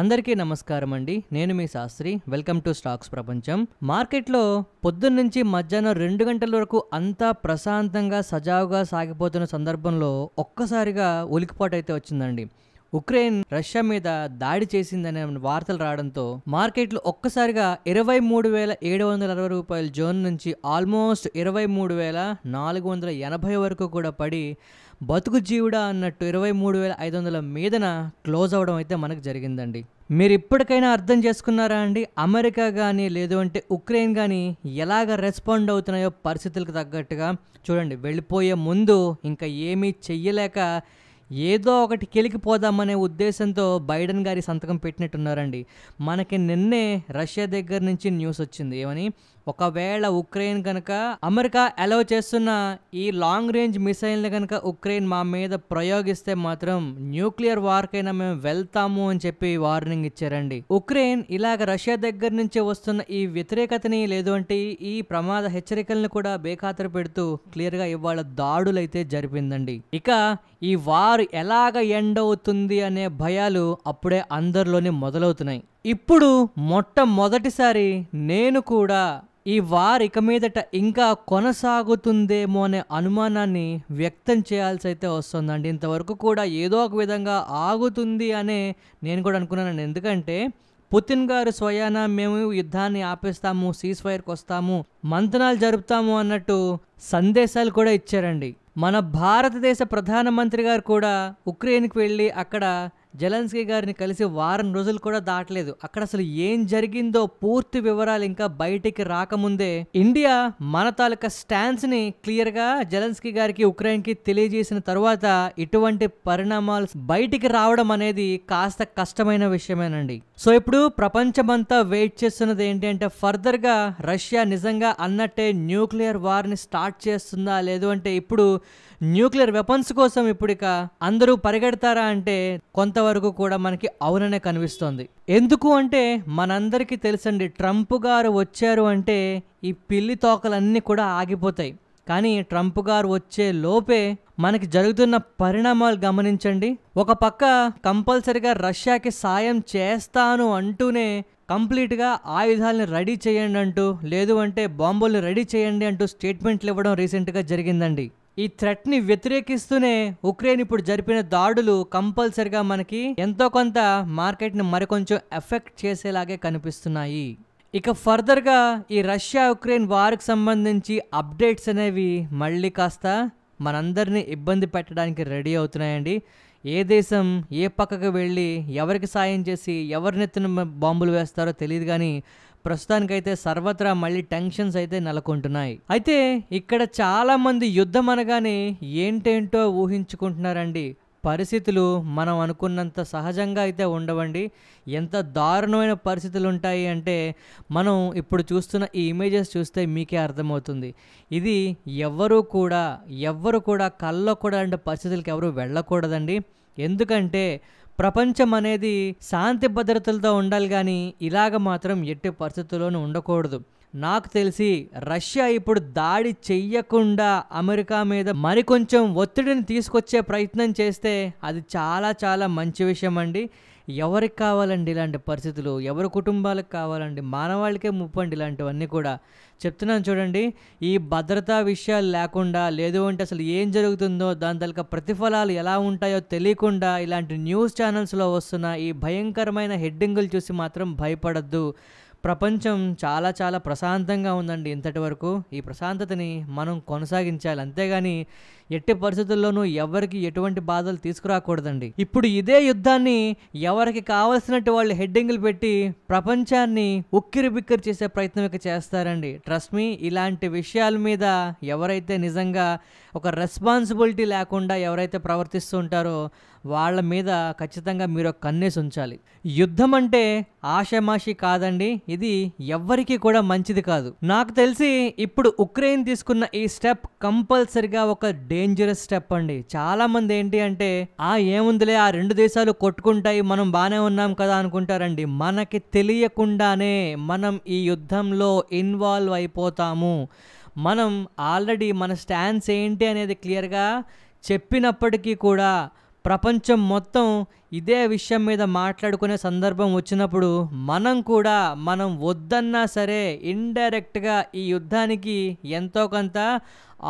అందరికీ నమస్కారం అండి నేను మీ శాస్త్రి వెల్కమ్ టు స్టాక్స్ ప్రపంచం మార్కెట్లో పొద్దున్న నుంచి మధ్యాహ్నం రెండు గంటల వరకు అంతా ప్రశాంతంగా సజావుగా సాగిపోతున్న సందర్భంలో ఒక్కసారిగా ఉలికిపాటు అయితే వచ్చిందండి ఉక్రెయిన్ రష్యా మీద దాడి చేసిందనే వార్తలు రావడంతో మార్కెట్లు ఒక్కసారిగా ఇరవై మూడు వేల ఏడు వందల అరవై రూపాయల జోన్ నుంచి ఆల్మోస్ట్ ఇరవై మూడు వేల నాలుగు వందల ఎనభై వరకు కూడా పడి బతుకు జీవుడా అన్నట్టు ఇరవై మూడు వేల ఐదు వందల మీదన క్లోజ్ అవ్వడం అయితే మనకు జరిగిందండి మీరు ఇప్పటికైనా అర్థం చేసుకున్నారా అండి అమెరికా కానీ లేదు అంటే ఉక్రెయిన్ కానీ ఎలాగ రెస్పాండ్ అవుతున్నాయో పరిస్థితులకు తగ్గట్టుగా చూడండి వెళ్ళిపోయే ముందు ఇంకా ఏమీ చెయ్యలేక ఏదో ఒకటి కెలికిపోదామనే ఉద్దేశంతో బైడెన్ గారి సంతకం పెట్టినట్టున్నారండి మనకి నిన్నే రష్యా దగ్గర నుంచి న్యూస్ వచ్చింది ఏమని ఒకవేళ ఉక్రెయిన్ కనుక అమెరికా అలౌ చేస్తున్న ఈ లాంగ్ రేంజ్ మిసైల్ని కనుక ఉక్రెయిన్ మా మీద ప్రయోగిస్తే మాత్రం న్యూక్లియర్ వార్కైనా మేము వెళ్తాము అని చెప్పి వార్నింగ్ ఇచ్చారండి ఉక్రెయిన్ ఇలాగ రష్యా దగ్గర నుంచి వస్తున్న ఈ వ్యతిరేకతని అంటే ఈ ప్రమాద హెచ్చరికలను కూడా బేఖాతరు పెడుతూ క్లియర్గా ఇవాళ దాడులైతే జరిపిందండి ఇక ఈ వారు ఎలాగ ఎండ్ అవుతుంది అనే భయాలు అప్పుడే అందరిలోనే మొదలవుతున్నాయి ఇప్పుడు మొట్టమొదటిసారి నేను కూడా ఈ వార్ ఇక మీదట ఇంకా కొనసాగుతుందేమో అనే అనుమానాన్ని వ్యక్తం చేయాల్సి అయితే వస్తుందండి ఇంతవరకు కూడా ఏదో ఒక విధంగా ఆగుతుంది అనే నేను కూడా అనుకున్నాను ఎందుకంటే పుతిన్ గారు స్వయాన మేము యుద్ధాన్ని ఆపేస్తాము సీజ్ ఫైర్కి వస్తాము మంతనాలు జరుపుతాము అన్నట్టు సందేశాలు కూడా ఇచ్చారండి మన భారతదేశ ప్రధానమంత్రి గారు కూడా ఉక్రెయిన్కి వెళ్ళి అక్కడ జలన్స్కీ గారిని కలిసి వారం రోజులు కూడా దాటలేదు అక్కడ అసలు ఏం జరిగిందో పూర్తి వివరాలు ఇంకా బయటికి రాకముందే ఇండియా మన తాలూకా స్టాండ్స్ని క్లియర్గా జలన్స్కీ గారికి ఉక్రెయిన్ కి తెలియజేసిన తర్వాత ఇటువంటి పరిణామాలు బయటికి రావడం అనేది కాస్త కష్టమైన విషయమేనండి సో ఇప్పుడు ప్రపంచమంతా వెయిట్ చేస్తున్నది ఏంటంటే ఫర్దర్గా రష్యా నిజంగా అన్నట్టే న్యూక్లియర్ వార్ని స్టార్ట్ చేస్తుందా లేదు అంటే ఇప్పుడు న్యూక్లియర్ వెపన్స్ కోసం ఇప్పుడిక అందరూ పరిగెడతారా అంటే కొంతవరకు కూడా మనకి అవుననే కనిపిస్తోంది ఎందుకు అంటే మనందరికీ తెలుసండి ట్రంప్ గారు వచ్చారు అంటే ఈ పిల్లి తోకలన్నీ కూడా ఆగిపోతాయి కానీ ట్రంప్ గారు వచ్చే లోపే మనకి జరుగుతున్న పరిణామాలు గమనించండి ఒక పక్క కంపల్సరిగా రష్యాకి సాయం చేస్తాను అంటూనే కంప్లీట్గా ఆయుధాలను రెడీ చేయండి అంటూ లేదు అంటే బాంబుల్ని రెడీ చేయండి అంటూ స్టేట్మెంట్లు ఇవ్వడం రీసెంట్గా జరిగిందండి ఈ థ్రెట్ని వ్యతిరేకిస్తూనే ఉక్రెయిన్ ఇప్పుడు జరిపిన దాడులు కంపల్సరిగా మనకి ఎంతో కొంత మార్కెట్ని మరికొంచెం ఎఫెక్ట్ చేసేలాగే కనిపిస్తున్నాయి ఇక ఫర్దర్గా ఈ రష్యా ఉక్రెయిన్ వారికి సంబంధించి అప్డేట్స్ అనేవి మళ్ళీ కాస్త మనందరినీ ఇబ్బంది పెట్టడానికి రెడీ అవుతున్నాయండి ఏ దేశం ఏ పక్కకు వెళ్ళి ఎవరికి సాయం చేసి ఎవరినెత్తిన బాంబులు వేస్తారో తెలియదు కానీ ప్రస్తుతానికైతే సర్వత్రా మళ్ళీ టెన్షన్స్ అయితే నెలకొంటున్నాయి అయితే ఇక్కడ చాలామంది యుద్ధం అనగానే ఏంటేంటో ఊహించుకుంటున్నారండి పరిస్థితులు మనం అనుకున్నంత సహజంగా అయితే ఉండవండి ఎంత దారుణమైన పరిస్థితులు ఉంటాయి అంటే మనం ఇప్పుడు చూస్తున్న ఈ ఇమేజెస్ చూస్తే మీకే అర్థమవుతుంది ఇది ఎవ్వరూ కూడా ఎవ్వరు కూడా కళ్ళకూడదంటే పరిస్థితులకు ఎవరు వెళ్ళకూడదండి ఎందుకంటే ప్రపంచం అనేది శాంతి భద్రతలతో ఉండాలి కానీ ఇలాగ మాత్రం ఎట్టి పరిస్థితుల్లోనూ ఉండకూడదు నాకు తెలిసి రష్యా ఇప్పుడు దాడి చెయ్యకుండా అమెరికా మీద మరికొంచెం ఒత్తిడిని తీసుకొచ్చే ప్రయత్నం చేస్తే అది చాలా చాలా మంచి విషయం అండి ఎవరికి కావాలండి ఇలాంటి పరిస్థితులు ఎవరి కుటుంబాలకు కావాలండి మానవాళ్ళకే ముప్పు అండి ఇలాంటివన్నీ కూడా చెప్తున్నాను చూడండి ఈ భద్రతా విషయాలు లేకుండా లేదు అంటే అసలు ఏం జరుగుతుందో దాని తలక ప్రతిఫలాలు ఎలా ఉంటాయో తెలియకుండా ఇలాంటి న్యూస్ ఛానల్స్లో వస్తున్న ఈ భయంకరమైన హెడ్డింగులు చూసి మాత్రం భయపడద్దు ప్రపంచం చాలా చాలా ప్రశాంతంగా ఉందండి ఇంతటి వరకు ఈ ప్రశాంతతని మనం కొనసాగించాలి అంతేగాని ఎట్టి పరిస్థితుల్లోనూ ఎవరికి ఎటువంటి బాధలు తీసుకురాకూడదండి ఇప్పుడు ఇదే యుద్ధాన్ని ఎవరికి కావలసినట్టు వాళ్ళు హెడ్డింగ్లు పెట్టి ప్రపంచాన్ని ఉక్కిరి బిక్కిరి చేసే ప్రయత్నం ఇక చేస్తారండి ట్రస్ట్ మీ ఇలాంటి విషయాల మీద ఎవరైతే నిజంగా ఒక రెస్పాన్సిబిలిటీ లేకుండా ఎవరైతే ప్రవర్తిస్తుంటారో వాళ్ళ మీద ఖచ్చితంగా మీరు కన్నేసి ఉంచాలి యుద్ధం అంటే ఆషమాషి కాదండి ఇది ఎవ్వరికీ కూడా మంచిది కాదు నాకు తెలిసి ఇప్పుడు ఉక్రెయిన్ తీసుకున్న ఈ స్టెప్ కంపల్సరిగా ఒక డే డేంజరస్ స్టెప్ అండి చాలా మంది ఏంటి అంటే ఆ ఏముందిలే ఆ రెండు దేశాలు కొట్టుకుంటాయి మనం బాగానే ఉన్నాం కదా అనుకుంటారండి మనకి తెలియకుండానే మనం ఈ యుద్ధంలో ఇన్వాల్వ్ అయిపోతాము మనం ఆల్రెడీ మన స్టాండ్స్ ఏంటి అనేది క్లియర్గా చెప్పినప్పటికీ కూడా ప్రపంచం మొత్తం ఇదే విషయం మీద మాట్లాడుకునే సందర్భం వచ్చినప్పుడు మనం కూడా మనం వద్దన్నా సరే ఇండైరెక్ట్గా ఈ యుద్ధానికి ఎంతో కొంత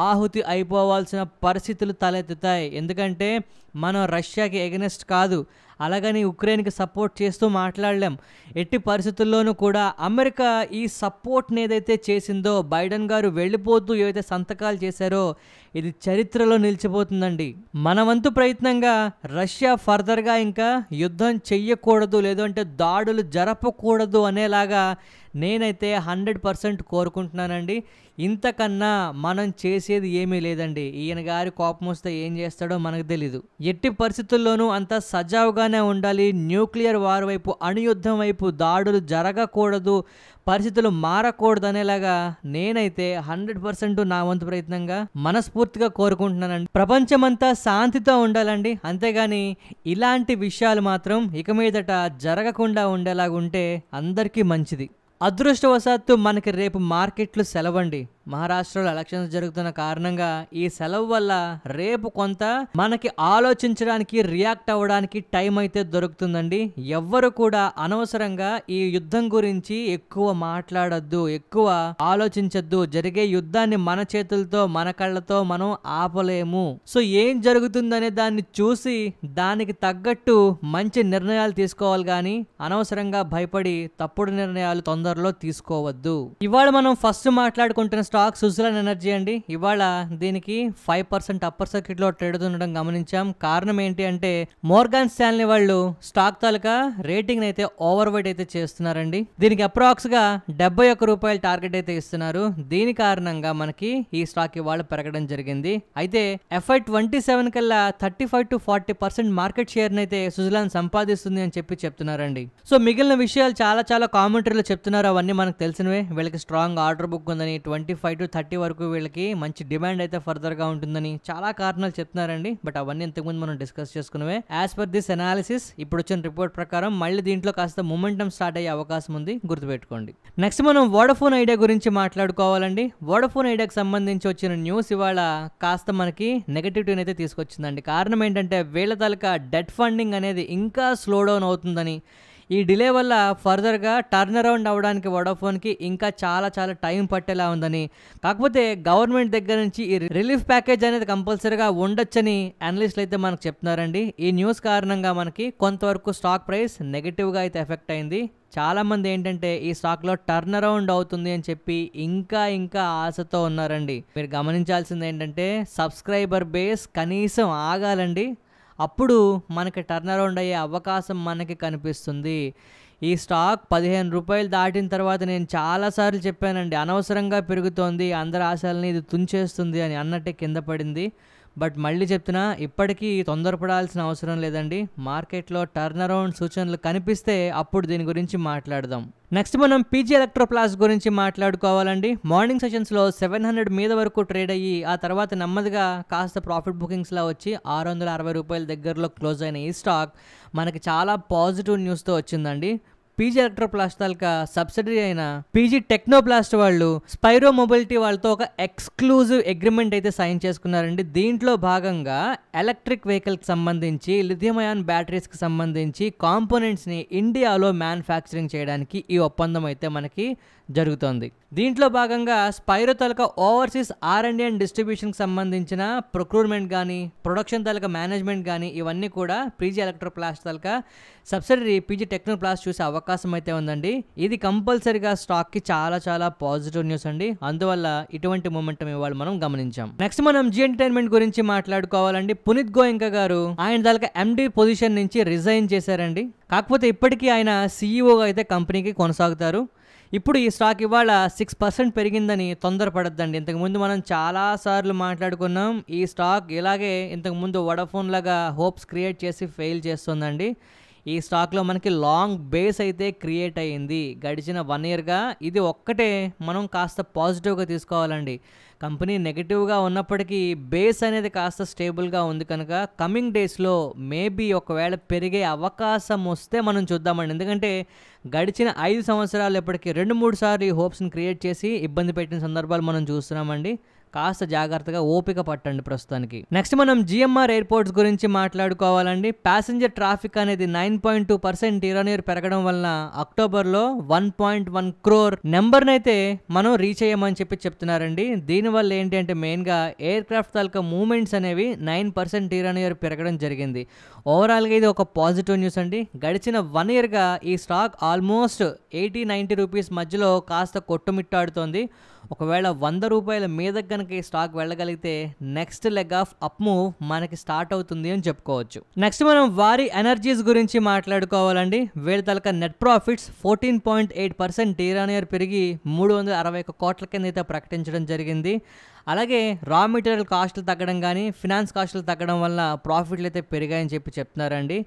ఆహుతి అయిపోవాల్సిన పరిస్థితులు తలెత్తుతాయి ఎందుకంటే మనం రష్యాకి ఎగనెస్ట్ కాదు అలాగని ఉక్రెయిన్కి సపోర్ట్ చేస్తూ మాట్లాడలేం ఎట్టి పరిస్థితుల్లోనూ కూడా అమెరికా ఈ సపోర్ట్ని ఏదైతే చేసిందో బైడెన్ గారు వెళ్ళిపోతూ ఏవైతే సంతకాలు చేశారో ఇది చరిత్రలో నిలిచిపోతుందండి మన వంతు ప్రయత్నంగా రష్యా ఫర్దర్గా ఇంకా యుద్ధం చెయ్యకూడదు లేదంటే దాడులు జరపకూడదు అనేలాగా నేనైతే హండ్రెడ్ పర్సెంట్ కోరుకుంటున్నానండి ఇంతకన్నా మనం చేసేది ఏమీ లేదండి ఈయన గారి కోపం వస్తే ఏం చేస్తాడో మనకు తెలీదు ఎట్టి పరిస్థితుల్లోనూ అంత సజావుగానే ఉండాలి న్యూక్లియర్ వార్ వైపు అణుయుద్ధం వైపు దాడులు జరగకూడదు పరిస్థితులు మారకూడదనేలాగా నేనైతే హండ్రెడ్ పర్సెంట్ నా వంతు ప్రయత్నంగా మనస్ఫూర్తిగా కోరుకుంటున్నానండి ప్రపంచమంతా శాంతితో ఉండాలండి అంతేగాని ఇలాంటి విషయాలు మాత్రం ఇక మీదట జరగకుండా ఉండేలాగుంటే అందరికీ మంచిది అదృష్టవశాత్తు మనకి రేపు మార్కెట్లు సెలవండి మహారాష్ట్రలో ఎలక్షన్స్ జరుగుతున్న కారణంగా ఈ సెలవు వల్ల రేపు కొంత మనకి ఆలోచించడానికి రియాక్ట్ అవ్వడానికి టైం అయితే దొరుకుతుందండి ఎవ్వరు కూడా అనవసరంగా ఈ యుద్ధం గురించి ఎక్కువ మాట్లాడద్దు ఎక్కువ ఆలోచించద్దు జరిగే యుద్ధాన్ని మన చేతులతో మన కళ్ళతో మనం ఆపలేము సో ఏం జరుగుతుందనే దాన్ని చూసి దానికి తగ్గట్టు మంచి నిర్ణయాలు తీసుకోవాలి కానీ అనవసరంగా భయపడి తప్పుడు నిర్ణయాలు తొందరలో తీసుకోవద్దు ఇవాళ మనం ఫస్ట్ మాట్లాడుకుంటున్న స్టాక్ సుజలాన్ ఎనర్జీ అండి ఇవాళ దీనికి ఫైవ్ పర్సెంట్ అప్పర్ సర్క్యూట్లో ట్రేడ్ ఉండడం గమనించాం కారణం ఏంటి అంటే మోర్గాన్ స్టాన్లీ వాళ్ళు స్టాక్ తాలూకా రేటింగ్ అయితే ఓవర్ వైట్ అయితే చేస్తున్నారండి దీనికి అప్రాక్స్ గా డెబ్బై ఒక్క రూపాయల టార్గెట్ అయితే ఇస్తున్నారు దీని కారణంగా మనకి ఈ స్టాక్ ఇవాళ పెరగడం జరిగింది అయితే ఎఫ్ఐ ట్వంటీ సెవెన్ కల్లా thirty five to forty percent market share అయితే సుజలాన్ సంపాదిస్తుంది అని చెప్పి చెప్తున్నారండి సో మిగిలిన విషయాలు చాలా చాలా కామెంటరీలో చెప్తున్నారు అవన్నీ మనకు తెలిసినవే వీళ్ళకి స్ట్రాంగ్ ఆర్డర్ బుక్ ఉందని ట్వంటీ ఫైవ్ టు థర్టీ వరకు వీళ్ళకి మంచి డిమాండ్ అయితే ఫర్దర్గా ఉంటుందని చాలా కారణాలు చెప్తున్నారండి బట్ అవన్నీ ఇంతకుముందు మనం డిస్కస్ చేసుకునేవే యాజ్ పర్ దిస్ అనాలిసిస్ ఇప్పుడు వచ్చిన రిపోర్ట్ ప్రకారం మళ్ళీ దీంట్లో కాస్త మూమెంటం స్టార్ట్ అయ్యే అవకాశం ఉంది గుర్తుపెట్టుకోండి నెక్స్ట్ మనం వోడఫోన్ ఐడియా గురించి మాట్లాడుకోవాలండి వోడఫోన్ ఐడియాకి సంబంధించి వచ్చిన న్యూస్ ఇవాళ కాస్త మనకి నెగటివిటీ అయితే తీసుకొచ్చిందండి కారణం ఏంటంటే వీళ్ళ తలక డెట్ ఫండింగ్ అనేది ఇంకా స్లో డౌన్ అవుతుందని ఈ డిలే వల్ల ఫర్దర్గా టర్న్ అరౌండ్ అవ్వడానికి వడాఫోన్కి ఇంకా చాలా చాలా టైం పట్టేలా ఉందని కాకపోతే గవర్నమెంట్ దగ్గర నుంచి ఈ రిలీఫ్ ప్యాకేజ్ అనేది కంపల్సరీగా ఉండొచ్చని అనలిస్టులు అయితే మనకు చెప్తున్నారండి ఈ న్యూస్ కారణంగా మనకి కొంతవరకు స్టాక్ ప్రైస్ నెగిటివ్గా అయితే ఎఫెక్ట్ అయింది చాలామంది ఏంటంటే ఈ స్టాక్లో టర్న్ అరౌండ్ అవుతుంది అని చెప్పి ఇంకా ఇంకా ఆశతో ఉన్నారండి మీరు గమనించాల్సింది ఏంటంటే సబ్స్క్రైబర్ బేస్ కనీసం ఆగాలండి అప్పుడు మనకి టర్న్ అరౌండ్ అయ్యే అవకాశం మనకి కనిపిస్తుంది ఈ స్టాక్ పదిహేను రూపాయలు దాటిన తర్వాత నేను చాలాసార్లు చెప్పానండి అనవసరంగా పెరుగుతోంది అందరి ఆశాలని ఇది తుంచేస్తుంది అని అన్నట్టే కింద పడింది బట్ మళ్ళీ చెప్తున్నా ఇప్పటికీ తొందరపడాల్సిన అవసరం లేదండి మార్కెట్లో టర్న్ అరౌండ్ సూచనలు కనిపిస్తే అప్పుడు దీని గురించి మాట్లాడదాం నెక్స్ట్ మనం పీజీ ఎలక్ట్రోప్లాస్ గురించి మాట్లాడుకోవాలండి మార్నింగ్ సెషన్స్లో సెవెన్ హండ్రెడ్ మీద వరకు ట్రేడ్ అయ్యి ఆ తర్వాత నెమ్మదిగా కాస్త ప్రాఫిట్ బుకింగ్స్లో వచ్చి ఆరు వందల అరవై రూపాయల దగ్గరలో క్లోజ్ అయిన ఈ స్టాక్ మనకి చాలా పాజిటివ్ న్యూస్తో వచ్చిందండి పీజీ ఎలక్ట్రోప్లాస్ట్ తాలూకా సబ్సిడరీ అయిన పీజీ టెక్నోప్లాస్ట్ వాళ్ళు స్పైరో మొబిలిటీ వాళ్ళతో ఒక ఎక్స్క్లూజివ్ అగ్రిమెంట్ అయితే సైన్ చేసుకున్నారండి దీంట్లో భాగంగా ఎలక్ట్రిక్ వెహికల్కి సంబంధించి లిథియమయాన్ బ్యాటరీస్కి సంబంధించి కాంపోనెంట్స్ని ఇండియాలో మ్యానుఫ్యాక్చరింగ్ చేయడానికి ఈ ఒప్పందం అయితే మనకి జరుగుతోంది దీంట్లో భాగంగా స్పైరో తలక ఓవర్సీస్ ఆర్ అండ్ అండ్ డిస్ట్రిబ్యూషన్కి సంబంధించిన ప్రొక్యూర్మెంట్ కానీ ప్రొడక్షన్ తలక మేనేజ్మెంట్ కానీ ఇవన్నీ కూడా పీజీ ఎలక్ట్రోప్లాస్ట్ తలక సబ్సిడరీ పీజీ టెక్నోప్లాస్ట్ చూసే అవకాశం అయితే ఉందండి ఇది కంపల్సరీగా స్టాక్కి చాలా చాలా పాజిటివ్ న్యూస్ అండి అందువల్ల ఇటువంటి మూమెంటం ఇవాళ మనం గమనించాం నెక్స్ట్ మనం జీ ఎంటర్టైన్మెంట్ గురించి మాట్లాడుకోవాలండి పునీత్ గోయింక గారు ఆయన తలక ఎండి పొజిషన్ నుంచి రిజైన్ చేశారండి కాకపోతే ఇప్పటికీ ఆయన సీఈఓగా అయితే కంపెనీకి కొనసాగుతారు ఇప్పుడు ఈ స్టాక్ ఇవాళ సిక్స్ పర్సెంట్ పెరిగిందని తొందరపడద్దండి ఇంతకుముందు మనం చాలాసార్లు మాట్లాడుకున్నాం ఈ స్టాక్ ఇలాగే ఇంతకుముందు వడఫోన్ లాగా హోప్స్ క్రియేట్ చేసి ఫెయిల్ చేస్తుందండి ఈ స్టాక్లో మనకి లాంగ్ బేస్ అయితే క్రియేట్ అయ్యింది గడిచిన వన్ ఇయర్గా ఇది ఒక్కటే మనం కాస్త పాజిటివ్గా తీసుకోవాలండి కంపెనీ నెగిటివ్గా ఉన్నప్పటికీ బేస్ అనేది కాస్త స్టేబుల్గా ఉంది కనుక కమింగ్ డేస్లో మేబీ ఒకవేళ పెరిగే అవకాశం వస్తే మనం చూద్దామండి ఎందుకంటే గడిచిన ఐదు సంవత్సరాలు ఇప్పటికీ రెండు మూడు సార్లు ఈ హోప్స్ని క్రియేట్ చేసి ఇబ్బంది పెట్టిన సందర్భాలు మనం చూస్తున్నామండి కాస్త జాగ్రత్తగా ఓపిక పట్టండి ప్రస్తుతానికి నెక్స్ట్ మనం జిఎంఆర్ ఎయిర్పోర్ట్స్ గురించి మాట్లాడుకోవాలండి ప్యాసింజర్ ట్రాఫిక్ అనేది nine point two percent year year పెరగడం వలన అక్టోబర్లో వన్ పాయింట్ వన్ క్రోర్ నెంబర్ని అయితే మనం రీచ్ అయ్యామని చెప్పి చెప్తున్నారండి దీనివల్ల ఏంటి అంటే మెయిన్గా ఎయిర్ క్రాఫ్ట్ తాలూకా మూమెంట్స్ అనేవి నైన్ పర్సెంట్ ఇయర్ ఇయర్ పెరగడం జరిగింది ఓవరాల్గా ఇది ఒక పాజిటివ్ న్యూస్ అండి గడిచిన వన్ ఇయర్గా ఈ stock almost eighty ninety rupees మధ్యలో కాస్త కొట్టుమిట్టాడుతోంది ఒకవేళ వంద రూపాయల మీద కనుక ఈ స్టాక్ వెళ్ళగలిగితే next leg of up move మనకి స్టార్ట్ అవుతుంది అని చెప్పుకోవచ్చు నెక్స్ట్ మనం వారి ఎనర్జీస్ గురించి మాట్లాడుకోవాలండి వీళ్ళ తలక net profits fourteen point eight percent year పెరిగి మూడు వందల అరవై ఒక కోట్ల కింద అయితే ప్రకటించడం జరిగింది అలాగే రా మెటీరియల్ కాస్టులు తగ్గడం కానీ ఫినాన్స్ కాస్టులు తగ్గడం వల్ల ప్రాఫిట్లు అయితే పెరిగాయని చెప్పి చెప్తున్నారండి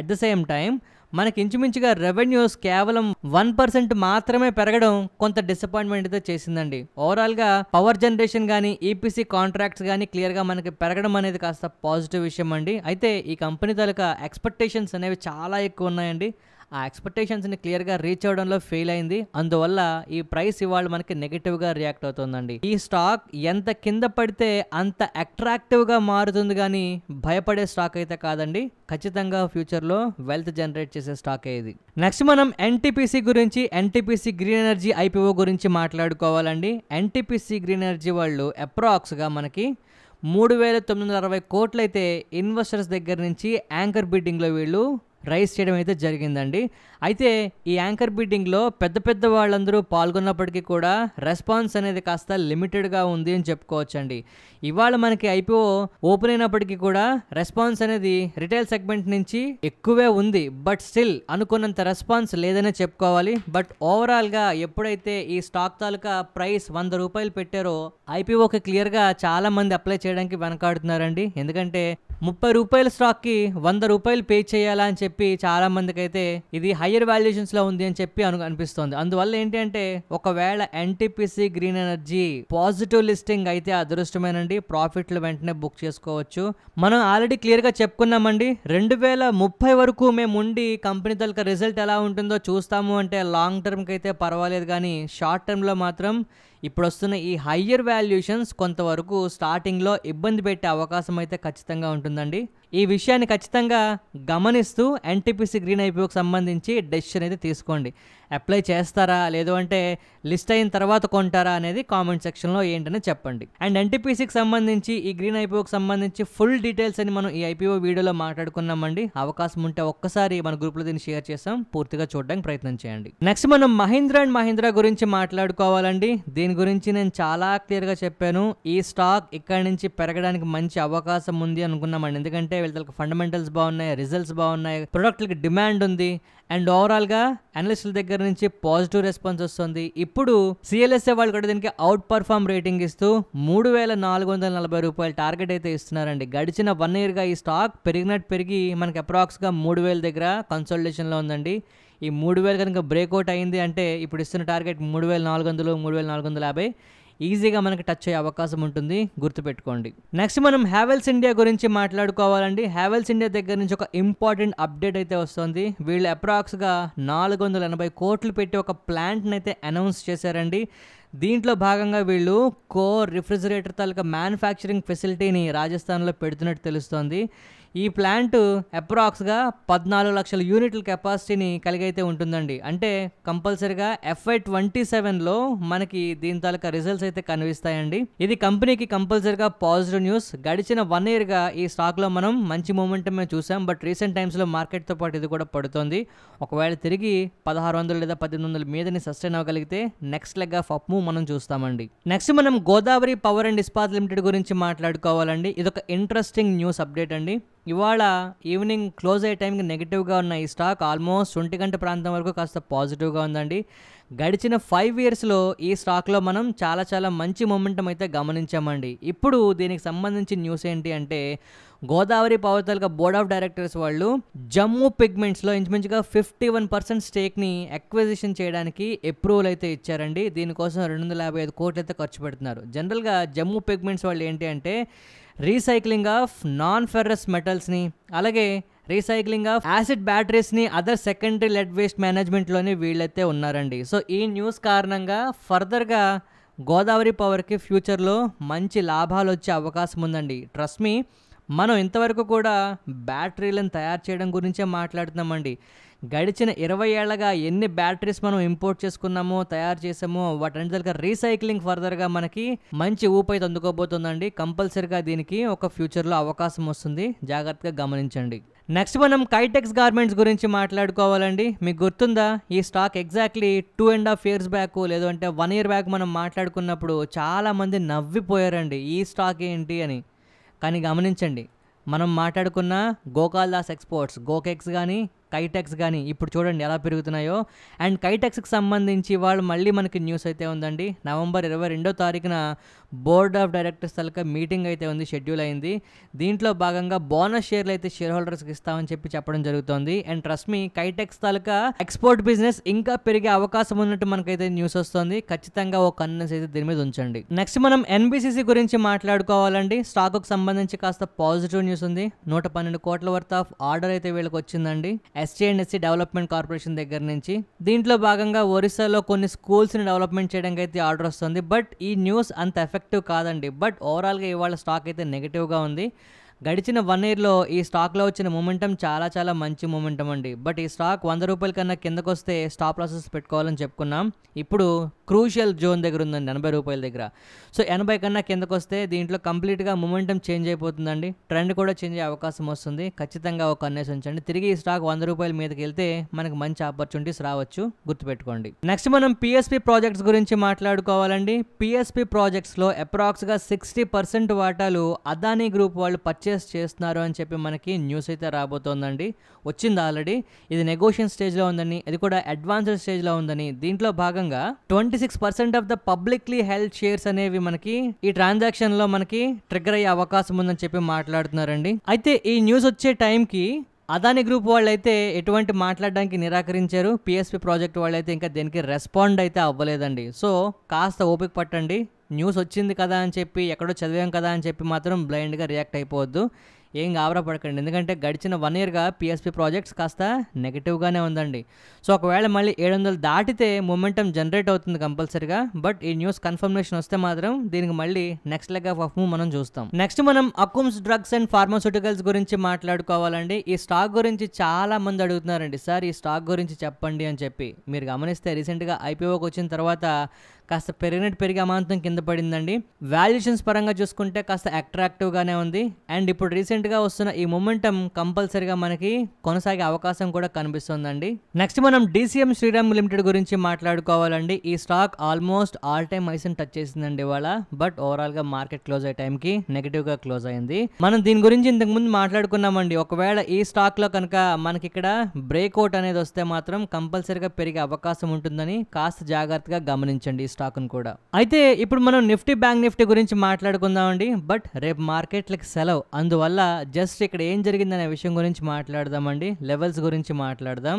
అట్ ద సేమ్ టైం మనకి ఇంచుమించుగా రెవెన్యూస్ కేవలం వన్ పర్సెంట్ మాత్రమే పెరగడం కొంత డిసప్పాయింట్మెంట్ అయితే చేసిందండి ఓవరాల్గా పవర్ జనరేషన్ కానీ ఈపీసీ కాంట్రాక్ట్స్ కానీ క్లియర్గా మనకి పెరగడం అనేది కాస్త పాజిటివ్ విషయం అండి అయితే ఈ కంపెనీ తాలూకా ఎక్స్పెక్టేషన్స్ అనేవి చాలా ఎక్కువ ఉన్నాయండి ఆ ఎక్స్పెక్టేషన్స్ని క్లియర్గా రీచ్ అవ్వడంలో ఫెయిల్ అయింది అందువల్ల ఈ ప్రైస్ ఇవాళ మనకి నెగిటివ్గా రియాక్ట్ అవుతుందండి ఈ స్టాక్ ఎంత కింద పడితే అంత అట్రాక్టివ్గా మారుతుంది కానీ భయపడే స్టాక్ అయితే కాదండి ఖచ్చితంగా ఫ్యూచర్లో వెల్త్ జనరేట్ చేసే స్టాక్ ఏది నెక్స్ట్ మనం ఎన్టీపీసీ గురించి ఎన్టీపీసీ గ్రీన్ ఎనర్జీ ఐపీఓ గురించి మాట్లాడుకోవాలండి ఎన్టీపీసీ గ్రీన్ ఎనర్జీ వాళ్ళు అప్రాక్స్గా మనకి మూడు వేల తొమ్మిది వందల అరవై కోట్లయితే ఇన్వెస్టర్స్ దగ్గర నుంచి యాంకర్ బిడ్డింగ్లో వీళ్ళు రైస్ చేయడం అయితే జరిగిందండి అయితే ఈ యాంకర్ బీటింగ్లో పెద్ద పెద్ద వాళ్ళందరూ పాల్గొన్నప్పటికీ కూడా రెస్పాన్స్ అనేది కాస్త లిమిటెడ్గా ఉంది అని చెప్పుకోవచ్చండి ఇవాళ మనకి ఐపీఓ ఓపెన్ అయినప్పటికీ కూడా రెస్పాన్స్ అనేది రిటైల్ సెగ్మెంట్ నుంచి ఎక్కువే ఉంది బట్ స్టిల్ అనుకున్నంత రెస్పాన్స్ లేదనే చెప్పుకోవాలి బట్ ఓవరాల్గా ఎప్పుడైతే ఈ స్టాక్ తాలూకా ప్రైస్ వంద రూపాయలు పెట్టారో ఐపీఓకి క్లియర్గా చాలామంది అప్లై చేయడానికి వెనకాడుతున్నారండి ఎందుకంటే ముప్పై రూపాయల స్టాక్కి వంద రూపాయలు పే చేయాలా అని చెప్పి చాలా మందికి అయితే ఇది హయ్యర్ వాల్యుయేషన్స్లో ఉంది అని చెప్పి అను అనిపిస్తుంది అందువల్ల ఏంటంటే ఒకవేళ NTPC green energy positive listing అయితే అదృష్టమేనండి ప్రాఫిట్లు వెంటనే బుక్ చేసుకోవచ్చు మనం ఆల్రెడీ క్లియర్గా చెప్పుకున్నామండి రెండు వేల ముప్పై వరకు మేము ఉండి కంపెనీ తలక రిజల్ట్ ఎలా ఉంటుందో చూస్తాము అంటే లాంగ్ టర్మ్కి అయితే పర్వాలేదు కానీ షార్ట్ టర్మ్లో మాత్రం ఇప్పుడు వస్తున్న ఈ హయ్యర్ వాల్యుయేషన్స్ కొంతవరకు స్టార్టింగ్లో ఇబ్బంది పెట్టే అవకాశం అయితే ఖచ్చితంగా ఉంటుందండి ఈ విషయాన్ని ఖచ్చితంగా గమనిస్తూ ఎన్టీపీసీ గ్రీన్ ఐపీఓకి సంబంధించి డెసిషన్ అయితే తీసుకోండి అప్లై చేస్తారా లేదు అంటే లిస్ట్ అయిన తర్వాత కొంటారా అనేది కామెంట్ సెక్షన్లో ఏంటని చెప్పండి అండ్ ఎన్టీపీసీకి సంబంధించి ఈ గ్రీన్ ఐపీఓకి సంబంధించి ఫుల్ డీటెయిల్స్ అని మనం ఈ ఐపీఓ వీడియోలో మాట్లాడుకున్నామండి అవకాశం ఉంటే ఒక్కసారి మన గ్రూప్లో దీన్ని షేర్ చేసాం పూర్తిగా చూడడానికి ప్రయత్నం చేయండి నెక్స్ట్ మనం మహీంద్రా అండ్ మహీంద్రా గురించి మాట్లాడుకోవాలండి దీని గురించి నేను చాలా క్లియర్గా చెప్పాను ఈ స్టాక్ ఇక్కడ నుంచి పెరగడానికి మంచి అవకాశం ఉంది అనుకున్నామండి ఎందుకంటే వీళ్ళకి ఫండమెంటల్స్ బాగున్నాయి రిజల్ట్స్ బాగున్నాయి ప్రొడక్ట్లకి డిమాండ్ ఉంది అండ్ ఓవరాల్గా అనలిస్టుల దగ్గర నుంచి పాజిటివ్ రెస్పాన్స్ వస్తుంది ఇప్పుడు సిఎల్ఎస్ఏ వాళ్ళు కూడా దీనికి అవుట్ పర్ఫామ్ రేటింగ్ ఇస్తూ మూడు వేల నాలుగు వందల నలభై రూపాయలు టార్గెట్ అయితే ఇస్తున్నారండి గడిచిన వన్ ఇయర్గా ఈ స్టాక్ పెరిగినట్టు పెరిగి మనకి అప్రాక్స్గా మూడు వేల దగ్గర కన్సల్టేషన్లో ఉందండి ఈ మూడు వేలు కనుక బ్రేక్అవుట్ అయింది అంటే ఇప్పుడు ఇస్తున్న టార్గెట్ మూడు వేల నాలుగు వందలు మూడు వేల నాలుగు వందల యాభై ఈజీగా మనకి టచ్ అయ్యే అవకాశం ఉంటుంది గుర్తుపెట్టుకోండి నెక్స్ట్ మనం హ్యావెల్స్ ఇండియా గురించి మాట్లాడుకోవాలండి హ్యావెల్స్ ఇండియా దగ్గర నుంచి ఒక ఇంపార్టెంట్ అప్డేట్ అయితే వస్తుంది వీళ్ళు అప్రాక్స్గా నాలుగు వందల ఎనభై కోట్లు పెట్టి ఒక ప్లాంట్ని అయితే అనౌన్స్ చేశారండి దీంట్లో భాగంగా వీళ్ళు కోర్ రిఫ్రిజిరేటర్ తాలూకా మ్యానుఫ్యాక్చరింగ్ ఫెసిలిటీని రాజస్థాన్లో పెడుతున్నట్టు తెలుస్తోంది ఈ ప్లాంట్ అప్రాక్స్గా పద్నాలుగు లక్షల యూనిట్ల కెపాసిటీని కలిగైతే ఉంటుందండి అంటే కంపల్సరిగా ఎఫ్ఐ ట్వంటీ సెవెన్లో మనకి దీని తాలూకా రిజల్ట్స్ అయితే కనిపిస్తాయండి ఇది కంపెనీకి కంపల్సరిగా పాజిటివ్ న్యూస్ గడిచిన వన్ ఇయర్గా ఈ స్టాక్లో మనం మంచి మూమెంట్ మేము చూసాం బట్ రీసెంట్ టైమ్స్లో మార్కెట్తో పాటు ఇది కూడా పడుతుంది ఒకవేళ తిరిగి పదహారు వందలు లేదా పద్దెనిమిది వందల మీదని సస్టైన్ అవ్వగలిగితే next leg of up move మనం చూస్తామండి నెక్స్ట్ మనం Godavari power and Ispat limited గురించి మాట్లాడుకోవాలండి ఇది ఒక ఇంట్రెస్టింగ్ న్యూస్ అప్డేట్ అండి ఇవాళ ఈవినింగ్ క్లోజ్ అయ్యే టైంకి నెగిటివ్గా ఉన్న ఈ స్టాక్ ఆల్మోస్ట్ ఒంటి గంట ప్రాంతం వరకు కాస్త పాజిటివ్గా ఉందండి గడిచిన ఫైవ్ ఇయర్స్లో ఈ స్టాక్లో మనం చాలా చాలా మంచి మొమెంటం అయితే గమనించామండి ఇప్పుడు దీనికి సంబంధించి న్యూస్ ఏంటి అంటే Godavari power board of directors వాళ్ళు జమ్మూ పిగ్మెంట్స్లో ఇంచుమించుగా ఫిఫ్టీ వన్ పర్సెంట్ స్టేక్ని ఎక్విజిషన్ చేయడానికి అప్రూవల్ అయితే ఇచ్చారండి దీనికోసం రెండు వందల యాభై ఐదు కోట్లు అయితే ఖర్చు పెడుతున్నారు జనరల్గా జమ్మూ పిగ్మెంట్స్ వాళ్ళు ఏంటి అంటే రీసైక్లింగ్ ఆఫ్ నాన్ ఫెర్రస్ మెటల్స్ని అలాగే రీసైక్లింగ్ ఆఫ్ యాసిడ్ బ్యాటరీస్ని అదర్ సెకండరీ లెడ్ వేస్ట్ మేనేజ్మెంట్లోని వీళ్ళైతే ఉన్నారండి సో ఈ న్యూస్ కారణంగా ఫర్దర్గా గోదావరి పవర్కి ఫ్యూచర్లో మంచి లాభాలు వచ్చే అవకాశం ఉందండి ట్రస్ట్ మీ మనం ఇంతవరకు కూడా బ్యాటరీలను తయారు చేయడం గురించే మాట్లాడుతున్నామండి గడిచిన ఇరవై ఏళ్ళగా ఎన్ని బ్యాటరీస్ మనం ఇంపోర్ట్ చేసుకున్నామో తయారు చేసామో వాటన్నిటిగా రీసైక్లింగ్ ఫర్దర్గా మనకి మంచి ఊపైతే అందుకోబోతుందండి కంపల్సరిగా దీనికి ఒక ఫ్యూచర్లో అవకాశం వస్తుంది జాగ్రత్తగా గమనించండి నెక్స్ట్ మనం కైటెక్స్ గార్మెంట్స్ గురించి మాట్లాడుకోవాలండి మీకు గుర్తుందా ఈ stock exactly two and half years back లేదంటే వన్ ఇయర్ బ్యాక్ మనం మాట్లాడుకున్నప్పుడు చాలామంది నవ్విపోయారండి ఈ స్టాక్ ఏంటి అని కానీ గమనించండి మనం మాట్లాడుకున్న గోకాల్ దాస్ ఎక్స్పోర్ట్స్ గోకెక్స్ కానీ కైటెక్స్ కానీ ఇప్పుడు చూడండి ఎలా పెరుగుతున్నాయో అండ్ కైటెక్స్కి సంబంధించి వాళ్ళు మళ్ళీ మనకి న్యూస్ అయితే ఉందండి నవంబర్ ఇరవై రెండో తారీఖున బోర్డ్ ఆఫ్ డైరెక్టర్స్ తలక మీటింగ్ అయితే ఉంది షెడ్యూల్ అయింది దీంట్లో భాగంగా బోనస్ షేర్లు అయితే షేర్ హోల్డర్స్కి ఇస్తామని చెప్పి చెప్పడం జరుగుతోంది అండ్ ట్రస్ట్ మీ కైటెక్స్ తాలూకా ఎక్స్పోర్ట్ బిజినెస్ ఇంకా పెరిగే అవకాశం ఉన్నట్టు మనకైతే న్యూస్ వస్తుంది ఖచ్చితంగా ఓ కన్నెన్స్ అయితే దీని మీద ఉంచండి నెక్స్ట్ మనం ఎన్బిసిసి గురించి మాట్లాడుకోవాలండి స్టాక్కు సంబంధించి కాస్త పాజిటివ్ న్యూస్ ఉంది నూట పన్నెండు కోట్ల వర్త్ ఆఫ్ ఆర్డర్ అయితే వీళ్ళకి వచ్చిందండి ST and SC development corporation దగ్గర నుంచి దీంట్లో భాగంగా ఒరిస్సాలో కొన్ని స్కూల్స్ని డెవలప్మెంట్ చేయడానికి అయితే ఆర్డర్ వస్తుంది బట్ ఈ న్యూస్ అంత ఎఫెక్ట్ ప్రొడక్టివ్ కాదండి బట్ ఓవరాల్గా ఇవాళ స్టాక్ అయితే నెగిటివ్గా ఉంది గడిచిన వన్ ఇయర్లో ఈ స్టాక్లో వచ్చిన మూమెంటం చాలా చాలా మంచి మూమెంటం అండి బట్ ఈ స్టాక్ వంద రూపాయల కన్నా కిందకు వస్తే స్టాప్ లాసెస్ పెట్టుకోవాలని చెప్పుకున్నాం ఇప్పుడు క్రూషియల్ జోన్ దగ్గర ఉందండి ఎనభై రూపాయల దగ్గర సో ఎనభై కన్నా కిందకు వస్తే దీంట్లో కంప్లీట్గా మొమెంటం చేంజ్ అయిపోతుందండి ట్రెండ్ కూడా చేంజ్ అయ్యే అవకాశం వస్తుంది ఖచ్చితంగా ఒక అన్నేసి ఉంచండి తిరిగి ఈ స్టాక్ వంద రూపాయల మీదకి వెళ్తే మనకు మంచి ఆపర్చునిటీస్ రావచ్చు గుర్తుపెట్టుకోండి నెక్స్ట్ మనం పిఎస్పి ప్రాజెక్ట్స్ గురించి మాట్లాడుకోవాలండి పిఎస్పి ప్రాజెక్ట్స్లో అప్రాక్స్గా సిక్స్టీ పర్సెంట్ వాటాలు అదానీ గ్రూప్ వాళ్ళు పర్చేస్ చేస్తున్నారు అని చెప్పి మనకి న్యూస్ అయితే రాబోతోందండి వచ్చింది ఆల్రెడీ ఇది నెగోషియన్ స్టేజ్లో ఉందని ఇది కూడా అడ్వాన్స్డ్ స్టేజ్లో ఉందని దీంట్లో భాగంగా twenty seventy six percent of the publicly held shares అనేవి మనకి ఈ ట్రాన్సాక్షన్ లో మనకి ట్రిగర్ అయ్యే అవకాశం ఉందని చెప్పి మాట్లాడుతున్నారండి అయితే ఈ న్యూస్ వచ్చే టైంకి అదాని గ్రూప్ వాళ్ళు అయితే ఎటువంటి మాట్లాడడానికి నిరాకరించారు పిఎస్పి ప్రాజెక్ట్ వాళ్ళైతే ఇంకా దీనికి రెస్పాండ్ అయితే అవ్వలేదండి సో కాస్త ఓపిక పట్టండి న్యూస్ వచ్చింది కదా అని చెప్పి ఎక్కడో చదివాం కదా అని చెప్పి మాత్రం బ్లైండ్గా రియాక్ట్ అయిపోవద్దు ఏం గాబరా పడకండి ఎందుకంటే గడిచిన వన్ ఇయర్గా పిఎస్పి ప్రాజెక్ట్స్ కాస్త నెగిటివ్గానే ఉందండి సో ఒకవేళ మళ్ళీ ఏడు వందలు దాటితే మూమెంటం జనరేట్ అవుతుంది కంపల్సరీగా బట్ ఈ న్యూస్ కన్ఫర్మేషన్ వస్తే మాత్రం దీనికి మళ్ళీ నెక్స్ట్ లెగ్ ఆఫ్ అఫ్ మనం చూస్తాం నెక్స్ట్ మనం అకూమ్స్ డ్రగ్స్ అండ్ ఫార్మాస్యూటికల్స్ గురించి మాట్లాడుకోవాలండి ఈ స్టాక్ గురించి చాలా మంది అడుగుతున్నారండి సార్ ఈ స్టాక్ గురించి చెప్పండి అని చెప్పి మీరు గమనిస్తే రీసెంట్గా ఐపీఓకి వచ్చిన తర్వాత కాస్త పెరిగినట్టు పెరిగి అమాంతం కింద పడిందండి వాల్యుయేషన్స్ పరంగా చూసుకుంటే కాస్త అట్రాక్టివ్గానే ఉంది అండ్ ఇప్పుడు రీసెంట్గా వస్తున్న ఈ మూమెంటం కంపల్సరిగా మనకి కొనసాగే అవకాశం కూడా కనిపిస్తుందండి నెక్స్ట్ మనం డీసీఎం శ్రీరామ్ లిమిటెడ్ గురించి మాట్లాడుకోవాలండి ఈ స్టాక్ ఆల్మోస్ట్ ఆల్ టైమ్ హైసన్ టచ్ చేసిందండి ఇవాళ బట్ ఓవరాల్గా మార్కెట్ క్లోజ్ అయ్యే టైంకి నెగిటివ్గా క్లోజ్ అయింది మనం దీని గురించి ఇంతకుముందు మాట్లాడుకున్నామండి ఒకవేళ ఈ స్టాక్లో కనుక మనకి ఇక్కడ బ్రేక్అవుట్ అనేది వస్తే మాత్రం కంపల్సరీగా పెరిగే అవకాశం ఉంటుందని కాస్త జాగ్రత్తగా గమనించండి స్టాక్ను కూడా అయితే ఇప్పుడు మనం నిఫ్టీ బ్యాంక్ నిఫ్టీ గురించి మాట్లాడుకుందామండి బట్ రేపు మార్కెట్లకు సెలవు అందువల్ల జస్ట్ ఇక్కడ ఏం జరిగిందనే విషయం గురించి మాట్లాడదామండి లెవెల్స్ గురించి మాట్లాడదాం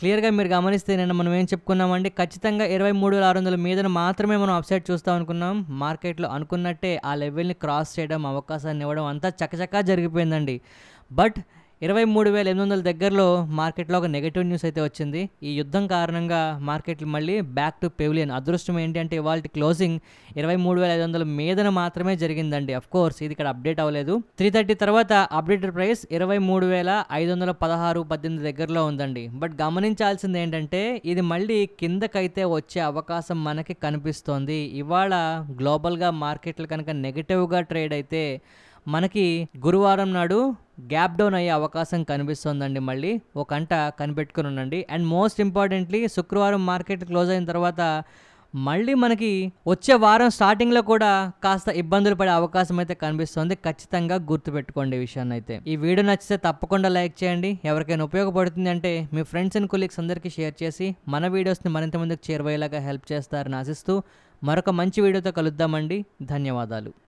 క్లియర్గా మీరు గమనిస్తే నిన్న మనం ఏం చెప్పుకున్నామండి ఖచ్చితంగా ఇరవై మూడు వేల ఆరు వందల మీద మాత్రమే మనం అప్సైడ్ చూస్తాం అనుకున్నాం మార్కెట్లో అనుకున్నట్టే ఆ లెవెల్ని క్రాస్ చేయడం అవకాశాన్ని ఇవ్వడం అంతా చకచకా జరిగిపోయిందండి బట్ ఇరవై మూడు వేల ఎనిమిది వందల దగ్గరలో మార్కెట్లో ఒక నెగిటివ్ న్యూస్ అయితే వచ్చింది ఈ యుద్ధం కారణంగా మార్కెట్లు మళ్ళీ బ్యాక్ టు పెవిలియన్ అదృష్టం ఏంటంటే ఇవాళ క్లోజింగ్ ఇరవై మూడు వేల ఐదు వందల మీదన మాత్రమే జరిగిందండి అఫ్ కోర్స్ ఇది ఇక్కడ అప్డేట్ అవ్వలేదు త్రీ థర్టీ తర్వాత అప్డేటెడ్ ప్రైస్ ఇరవై మూడు వేల ఐదు వందల పదహారు పద్దెనిమిది దగ్గరలో ఉందండి బట్ గమనించాల్సింది ఏంటంటే ఇది మళ్ళీ కిందకైతే వచ్చే అవకాశం మనకి కనిపిస్తోంది ఇవాళ గ్లోబల్గా మార్కెట్లు కనుక నెగిటివ్గా ట్రేడ్ అయితే మనకి గురువారం నాడు గ్యాప్ డౌన్ అయ్యే అవకాశం కనిపిస్తుందండి మళ్ళీ ఒక గంట కనిపెట్టుకుని ఉండండి అండ్ మోస్ట్ ఇంపార్టెంట్లీ శుక్రవారం మార్కెట్ క్లోజ్ అయిన తర్వాత మళ్ళీ మనకి వచ్చే వారం స్టార్టింగ్లో కూడా కాస్త ఇబ్బందులు పడే అవకాశం అయితే కనిపిస్తుంది ఖచ్చితంగా గుర్తుపెట్టుకోండి ఈ విషయాన్ని అయితే ఈ వీడియో నచ్చితే తప్పకుండా లైక్ చేయండి ఎవరికైనా ఉపయోగపడుతుంది అంటే మీ ఫ్రెండ్స్ అండ్ కొలీగ్స్ అందరికీ షేర్ చేసి మన వీడియోస్ని మరింత ముందుకు చేరువయ్యేలాగా హెల్ప్ చేస్తారని ఆశిస్తూ మరొక మంచి వీడియోతో కలుద్దామండి ధన్యవాదాలు